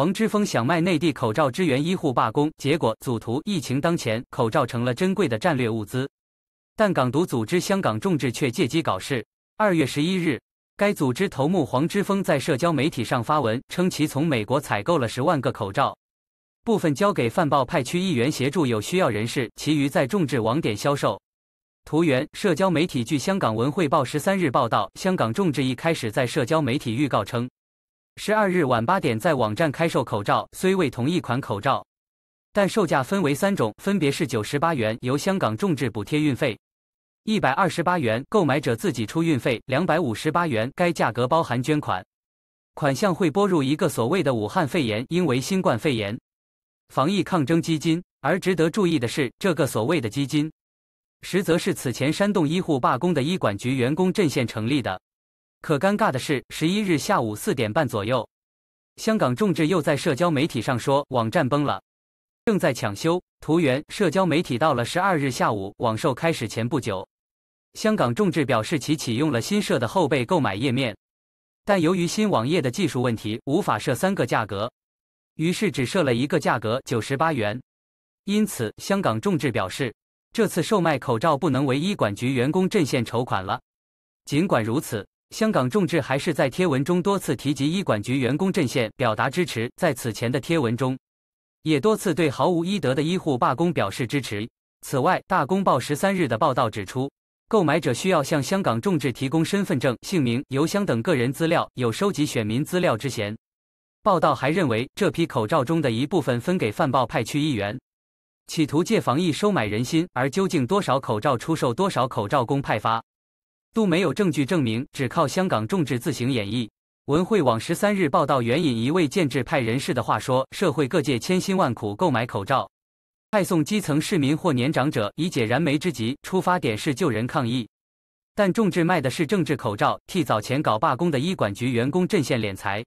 黄之锋想卖内地口罩支援医护罢工，结果组图。疫情当前，口罩成了珍贵的战略物资，但港独组织香港众志却借机搞事。二月十一日，该组织头目黄之锋在社交媒体上发文称，其从美国采购了十万个口罩，部分交给泛报派区议员协助有需要人士，其余在众志网点销售。图源社交媒体。据香港文汇报十三日报道，香港众志一开始在社交媒体预告称。十二日晚八点，在网站开售口罩，虽为同一款口罩，但售价分为三种，分别是九十八元（由香港众志补贴运费）、一百二十八元（购买者自己出运费）、两百五十八元（该价格包含捐款，款项会拨入一个所谓的“武汉肺炎”因为新冠肺炎防疫抗争基金）。而值得注意的是，这个所谓的基金，实则是此前煽动医护罢工的医管局员工阵线成立的。可尴尬的是，十一日下午四点半左右，香港众志又在社交媒体上说网站崩了，正在抢修。图源社交媒体。到了十二日下午网售开始前不久，香港众志表示其启用了新设的后备购买页面，但由于新网页的技术问题无法设三个价格，于是只设了一个价格九十八元。因此，香港众志表示这次售卖口罩不能为医管局员工阵线筹款了。尽管如此。香港众志还是在贴文中多次提及医管局员工阵线，表达支持。在此前的贴文中，也多次对毫无医德的医护罢工表示支持。此外，《大公报》十三日的报道指出，购买者需要向香港众志提供身份证、姓名、邮箱等个人资料，有收集选民资料之嫌。报道还认为，这批口罩中的一部分分给泛报派区议员，企图借防疫收买人心。而究竟多少口罩出售，多少口罩供派发？都没有证据证明，只靠香港众志自行演绎。文汇网十三日报道，援引一位建制派人士的话说：“社会各界千辛万苦购买口罩，派送基层市民或年长者，以解燃眉之急，出发点是救人抗疫。但众志卖的是政治口罩，替早前搞罢工的医管局员工阵线敛财，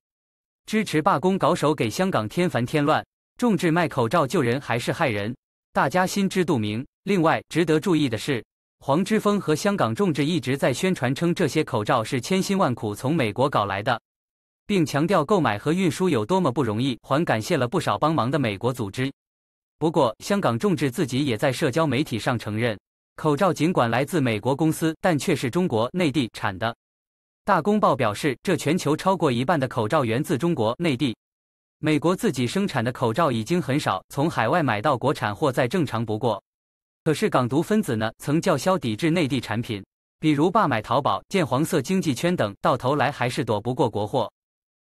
支持罢工搞手给香港添烦添乱。众志卖口罩救人还是害人，大家心知肚明。另外，值得注意的是。”黄之锋和香港众志一直在宣传称这些口罩是千辛万苦从美国搞来的，并强调购买和运输有多么不容易，还感谢了不少帮忙的美国组织。不过，香港众志自己也在社交媒体上承认，口罩尽管来自美国公司，但却是中国内地产的。大公报表示，这全球超过一半的口罩源自中国内地，美国自己生产的口罩已经很少，从海外买到国产货再正常不过。可是港独分子呢，曾叫嚣抵制内地产品，比如罢买淘宝、建黄色经济圈等，到头来还是躲不过国货。